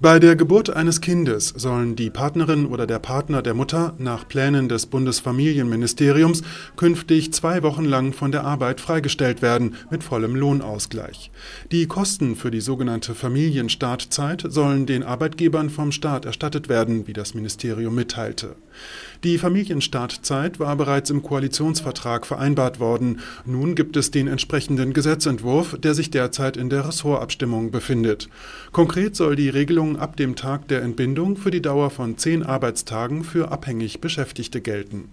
Bei der Geburt eines Kindes sollen die Partnerin oder der Partner der Mutter nach Plänen des Bundesfamilienministeriums künftig zwei Wochen lang von der Arbeit freigestellt werden mit vollem Lohnausgleich. Die Kosten für die sogenannte Familienstartzeit sollen den Arbeitgebern vom Staat erstattet werden, wie das Ministerium mitteilte. Die Familienstartzeit war bereits im Koalitionsvertrag vereinbart worden. Nun gibt es den entsprechenden Gesetzentwurf, der sich derzeit in der Ressortabstimmung befindet. Konkret soll die Regelung Bedingungen ab dem Tag der Entbindung für die Dauer von zehn Arbeitstagen für abhängig Beschäftigte gelten